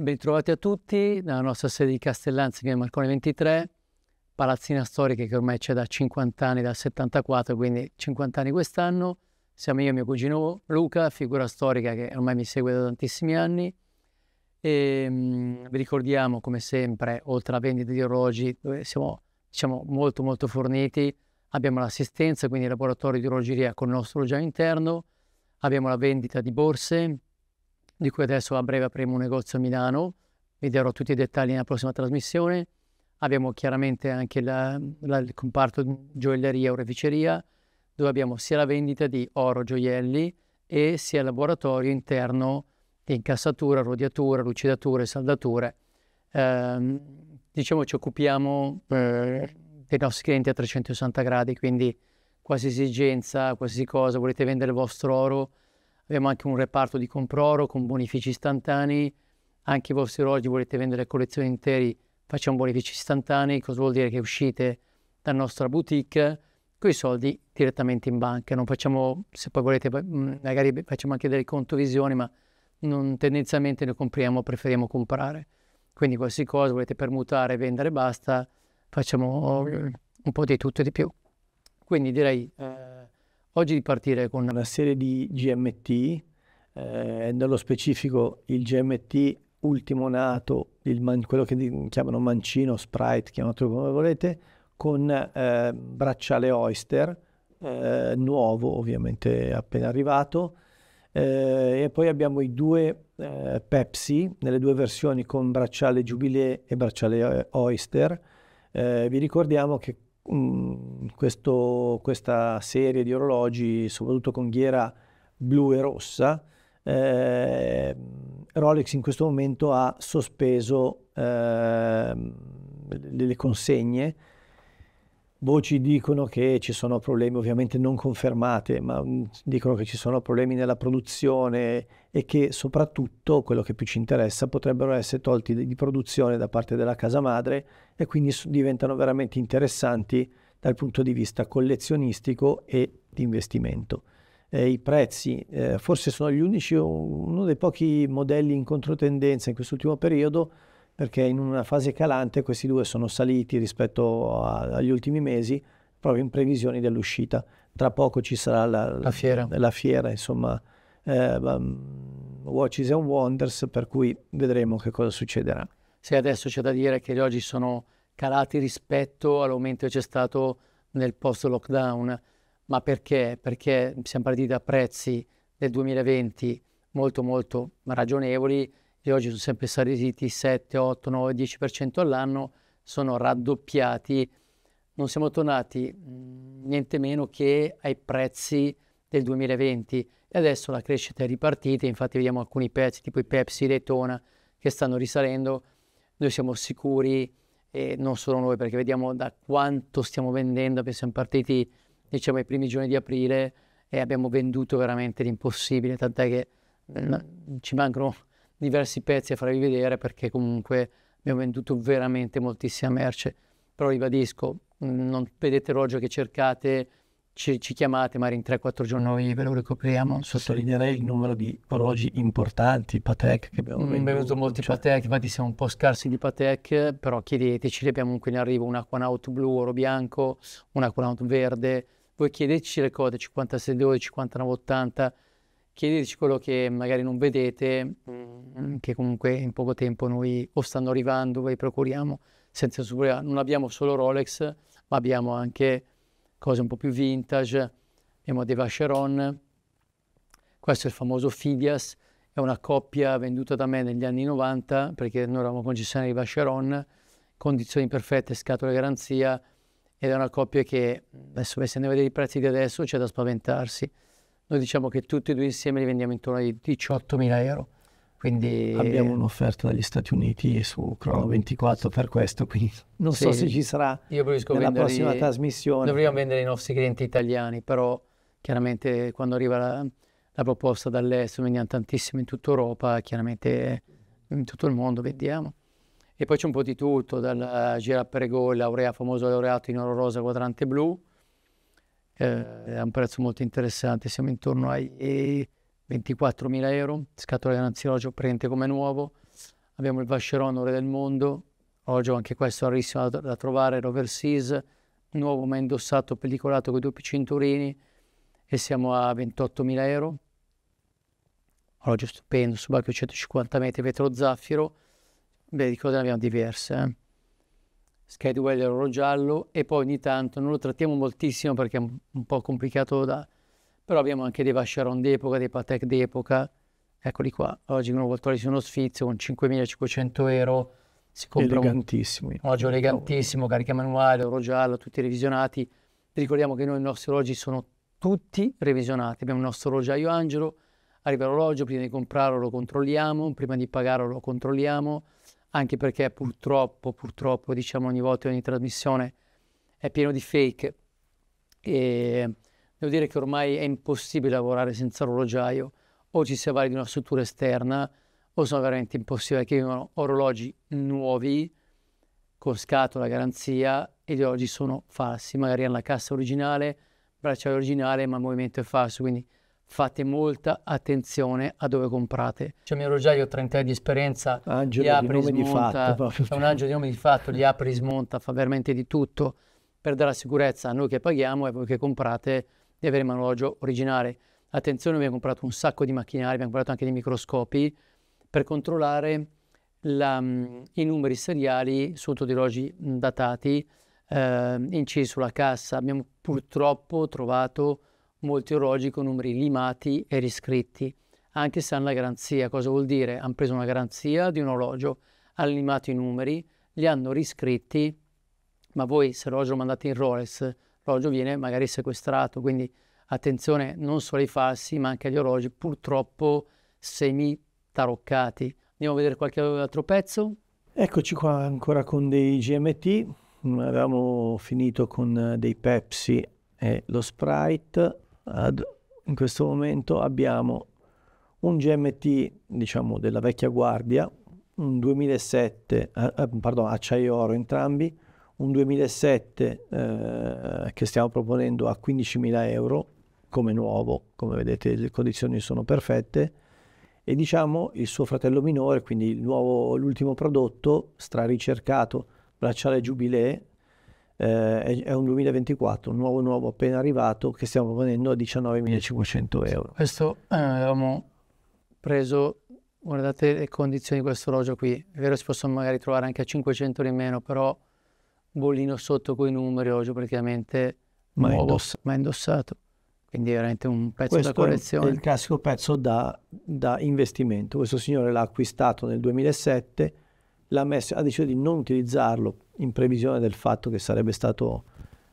Bentrovati a tutti nella nostra sede di Castellanzi che è Marconi 23, palazzina storica che ormai c'è da 50 anni, dal 74, quindi 50 anni quest'anno. Siamo io e mio cugino Luca, figura storica che ormai mi segue da tantissimi anni. E, ehm, mh, vi ricordiamo come sempre, oltre alla vendita di orologi, dove siamo diciamo, molto molto forniti, abbiamo l'assistenza, quindi il laboratorio di orologeria con il nostro orologio interno, abbiamo la vendita di borse, di cui adesso a breve apriamo un negozio a Milano, vi darò tutti i dettagli nella prossima trasmissione. Abbiamo chiaramente anche la, la, il comparto gioielleria o reficeria, dove abbiamo sia la vendita di oro, gioielli e sia il laboratorio interno di incassatura, rodiatura, lucidature, saldature. Eh, diciamo ci occupiamo eh, dei nostri clienti a 360 gradi, quindi qualsiasi esigenza, qualsiasi cosa, volete vendere il vostro oro, Abbiamo anche un reparto di comproro con bonifici istantanei. Anche voi se oggi volete vendere collezioni interi, facciamo bonifici istantanei. Cosa vuol dire? Che uscite dalla nostra boutique con i soldi direttamente in banca. Non facciamo, se poi volete, mm, magari facciamo anche delle contovisioni, ma non, tendenzialmente ne compriamo, preferiamo comprare. Quindi qualsiasi cosa volete permutare, vendere, basta, facciamo eh, un po' di tutto e di più. Quindi direi... Eh, Oggi partire con una serie di GMT, eh, nello specifico il GMT ultimo nato, man, quello che chiamano mancino, sprite, chiamatelo come volete, con eh, bracciale oyster, eh, nuovo ovviamente appena arrivato, eh, e poi abbiamo i due eh, Pepsi nelle due versioni con bracciale Jubilee e bracciale eh, Oyster. Eh, vi ricordiamo che Mm, questo, questa serie di orologi, soprattutto con ghiera blu e rossa, eh, Rolex in questo momento ha sospeso eh, le consegne Voci boh, dicono che ci sono problemi, ovviamente non confermate, ma mm, dicono che ci sono problemi nella produzione e che soprattutto, quello che più ci interessa, potrebbero essere tolti di produzione da parte della casa madre e quindi diventano veramente interessanti dal punto di vista collezionistico e di investimento. Eh, I prezzi eh, forse sono gli unici, uno dei pochi modelli in controtendenza in quest'ultimo periodo perché in una fase calante questi due sono saliti rispetto a, agli ultimi mesi proprio in previsione dell'uscita. Tra poco ci sarà la, la fiera. La fiera, insomma, eh, mm, Watches and Wonders, per cui vedremo che cosa succederà. Se adesso c'è da dire che gli oggi sono calati rispetto all'aumento che c'è stato nel post-lockdown, ma perché? Perché siamo partiti da prezzi del 2020 molto molto ragionevoli e oggi sono sempre saliti 7, 8, 9, 10% all'anno, sono raddoppiati. Non siamo tornati mm, niente meno che ai prezzi del 2020 e adesso la crescita è ripartita, infatti vediamo alcuni pezzi tipo i Pepsi, Daytona che stanno risalendo. Noi siamo sicuri e non solo noi perché vediamo da quanto stiamo vendendo, perché siamo partiti diciamo i primi giorni di aprile e abbiamo venduto veramente l'impossibile, tant'è che mm, ci mancano diversi pezzi a farvi vedere perché comunque abbiamo venduto veramente moltissima merce. Però ribadisco, mm, non vedete l'orologio che cercate, ci, ci, chiamate, magari in 3-4 giorni noi ve lo ricopriamo. Sottolineerei il numero di orologi importanti, Patek che abbiamo mm, venduto. Abbiamo molti cioè... Patek, infatti siamo un po' scarsi di Patek, però chiedeteci, abbiamo comunque in arrivo un Aquanaut blu, oro bianco, un Aquanaut verde. Voi chiedeteci le code 5612, 5980, chiedeteci quello che magari non vedete, mm. Mm, che comunque in poco tempo noi o stanno arrivando, ve li procuriamo senza superare. Non abbiamo solo Rolex, ma abbiamo anche cose un po' più vintage, abbiamo dei Vacheron, questo è il famoso Fidias, è una coppia venduta da me negli anni 90 perché noi eravamo concessionari di Vacheron, condizioni perfette, scatole garanzia ed è una coppia che adesso se ne vede i prezzi di adesso c'è da spaventarsi. Noi diciamo che tutti e due insieme li vendiamo intorno ai 18 mila euro. Quindi... Abbiamo un'offerta dagli Stati Uniti su Crono 24 per questo, quindi non sì, so se ci sarà io nella vendere, prossima trasmissione. Dovremmo vendere i nostri clienti italiani, però chiaramente quando arriva la, la proposta dall'estero, vendiamo tantissimo in tutta Europa, chiaramente in tutto il mondo vediamo. E poi c'è un po' di tutto, dal Gira Perego, laurea, famoso laureato in oro rosa quadrante blu, eh, a un prezzo molto interessante, siamo intorno ai 24.000 eh, euro, scatola garanziologio prende come nuovo, abbiamo il Vacheron Ore del Mondo, orologio anche questo rarissimo da, da trovare, l'Overseas, nuovo ma indossato, pellicolato con i doppi cinturini e siamo a 28.000 euro, orologio stupendo, subacqueo 150 metri, vetro zaffiro, beh di cose ne abbiamo diverse. Eh. Sketwell oro giallo e poi ogni tanto non lo trattiamo moltissimo perché è un po' complicato da... però abbiamo anche dei Vacheron d'epoca, dei Patek d'epoca, eccoli qua, oggi con un voltore su uno sfizio con 5.500 euro si compra elegantissimo. Un orologio elegantissimo, carica manuale, oro giallo, tutti revisionati. Ricordiamo che noi i nostri orologi sono tutti revisionati, abbiamo il nostro orologiaio Angelo, arriva l'orologio, prima di comprarlo lo controlliamo, prima di pagarlo lo controlliamo, anche perché purtroppo, purtroppo, diciamo ogni volta ogni trasmissione è pieno di fake e devo dire che ormai è impossibile lavorare senza orologiaio, o ci si avvale di una struttura esterna o sono veramente impossibile che vengono orologi nuovi con scatola, garanzia e gli orologi sono falsi, magari hanno la cassa originale, bracciale originale ma il movimento è falso, quindi fate molta attenzione a dove comprate. Cioè, mio Rogiaio, 30 anni di esperienza, angelo li apri, nome smonta, di fatto, è un angelo di nome di fatto, li apri, smonta, fa veramente di tutto per dare la sicurezza a noi che paghiamo e a voi che comprate di avere il manualogio originale. Attenzione, abbiamo comprato un sacco di macchinari, abbiamo comprato anche dei microscopi per controllare la, i numeri seriali sotto di orologi datati eh, incisi sulla cassa. Abbiamo purtroppo trovato molti orologi con numeri limati e riscritti, anche se hanno la garanzia. Cosa vuol dire? Hanno preso una garanzia di un orologio, hanno limato i numeri, li hanno riscritti, ma voi se l'orologio lo mandate in Rolex, l'orologio viene magari sequestrato, quindi attenzione non solo ai falsi, ma anche agli orologi purtroppo semi taroccati. Andiamo a vedere qualche altro pezzo. Eccoci qua ancora con dei GMT, avevamo finito con dei Pepsi e lo Sprite ad, in questo momento abbiamo un GMT diciamo della vecchia guardia, un 2007, eh, eh, pardon, acciaio oro entrambi, un 2007 eh, che stiamo proponendo a 15.000 euro come nuovo, come vedete le condizioni sono perfette e diciamo il suo fratello minore, quindi il nuovo, l'ultimo prodotto stra ricercato, bracciale giubilé eh, è, un 2024 un nuovo nuovo appena arrivato che stiamo ponendo a 19.500 euro. Questo eh, avevamo preso, guardate le condizioni di questo orologio qui, è vero si possono magari trovare anche a 500 in meno, però bollino sotto con i numeri oggi praticamente ma nuovo, indossato. indossato. Quindi è veramente un pezzo questo da collezione. è il classico pezzo da, da investimento. Questo signore l'ha acquistato nel 2007 la ha deciso di non utilizzarlo in previsione del fatto che sarebbe stato,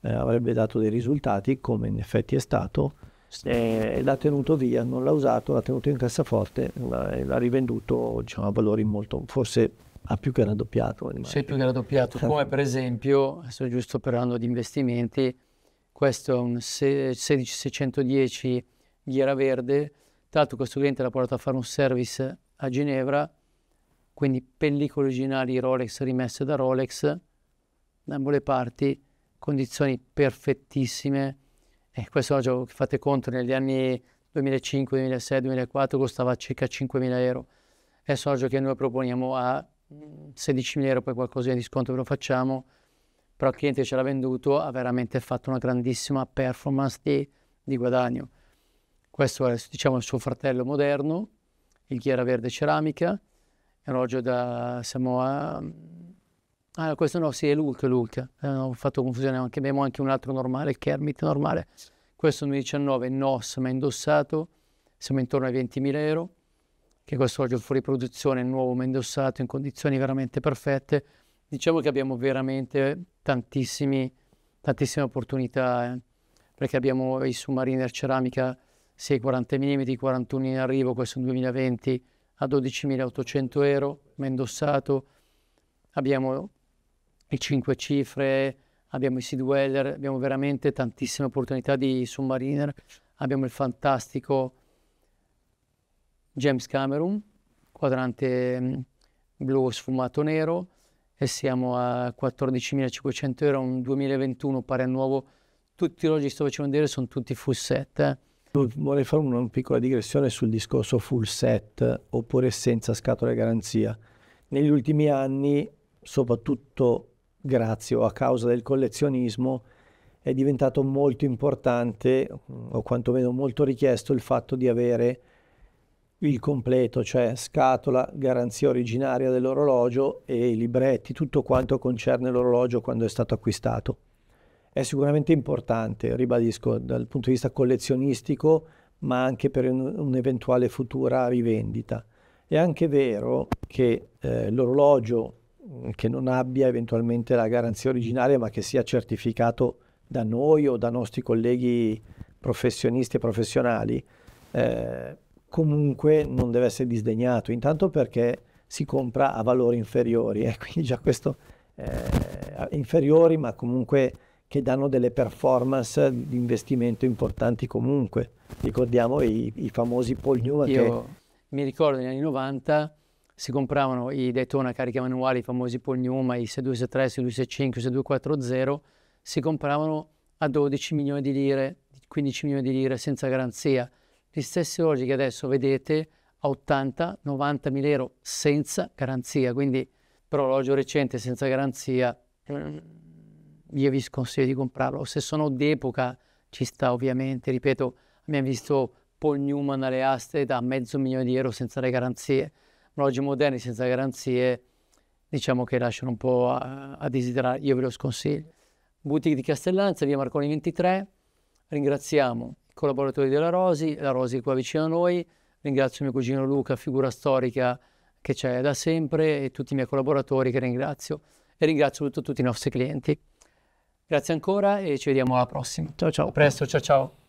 eh, avrebbe dato dei risultati, come in effetti è stato, e l'ha tenuto via, non l'ha usato, l'ha tenuto in cassaforte e l'ha rivenduto diciamo, a valori molto, forse ha più che raddoppiato. Sì, più che raddoppiato, come per esempio, adesso giusto parlando di investimenti, questo è un 16610 ghiera verde, tra l'altro questo cliente l'ha portato a fare un service a Ginevra, quindi pellicole originali Rolex rimesse da Rolex, da ambo le parti, condizioni perfettissime. E questo è gioco che fate conto negli anni 2005, 2006, 2004 costava circa 5.000 euro. è un gioco che noi proponiamo a 16.000 mm, euro, poi qualcosa di sconto ve lo facciamo, però il cliente ce l'ha venduto, ha veramente fatto una grandissima performance di, di guadagno. Questo è diciamo, il suo fratello moderno, il ghiera verde ceramica, Roger da Samoa. Ah, questo no, sì, è Lulk, Lulk. Eh, ho fatto confusione, anche, abbiamo anche un altro normale, Kermit normale. Questo 2019 NOS, ma indossato, siamo intorno ai 20.000 euro, che questo oggi è fuori produzione, nuovo ma indossato, in condizioni veramente perfette. Diciamo che abbiamo veramente tantissime opportunità, eh, perché abbiamo i Submariner ceramica 6,40 mm, 41 in arrivo, questo 2020, a 12.800 euro, indossato, abbiamo i 5 cifre, abbiamo i Sea weller, abbiamo veramente tantissime opportunità di submariner, abbiamo il fantastico James Cameron, quadrante mm, blu sfumato nero e siamo a 14.500 euro, un 2021 pare nuovo, tutti i orologi che sto facendo vedere sono tutti full set. Eh. Vorrei fare una piccola digressione sul discorso full set oppure senza scatole garanzia. Negli ultimi anni, soprattutto grazie o a causa del collezionismo, è diventato molto importante o quantomeno molto richiesto il fatto di avere il completo, cioè scatola, garanzia originaria dell'orologio e i libretti, tutto quanto concerne l'orologio quando è stato acquistato è sicuramente importante, ribadisco, dal punto di vista collezionistico, ma anche per un'eventuale futura rivendita. È anche vero che eh, l'orologio che non abbia eventualmente la garanzia originaria, ma che sia certificato da noi o da nostri colleghi professionisti e professionali, eh, comunque non deve essere disdegnato, intanto perché si compra a valori inferiori, eh, quindi già questo eh, inferiori, ma comunque che danno delle performance di investimento importanti comunque. Ricordiamo i, i famosi Paul Io che... mi ricordo negli anni 90 si compravano i Daytona carica manuali, i famosi Paul Newman, i 663, 625, 6240, si compravano a 12 milioni di lire, 15 milioni di lire senza garanzia. Gli stessi orologi che adesso vedete a 80, 90 mila euro senza garanzia, quindi per orologio recente senza garanzia eh, io vi sconsiglio di comprarlo. Se sono d'epoca ci sta ovviamente, ripeto, abbiamo visto Paul Newman alle aste da mezzo milione di euro senza le garanzie, orologi moderni senza garanzie diciamo che lasciano un po' a, a desiderare, io ve lo sconsiglio. Boutique di Castellanza, via Marconi 23, ringraziamo i collaboratori della Rosi, la Rosi è qua vicino a noi, ringrazio mio cugino Luca, figura storica che c'è da sempre e tutti i miei collaboratori che ringrazio e ringrazio tutto, tutti i nostri clienti. Grazie ancora e ci vediamo alla prossima. Ciao ciao. A presto, ciao ciao.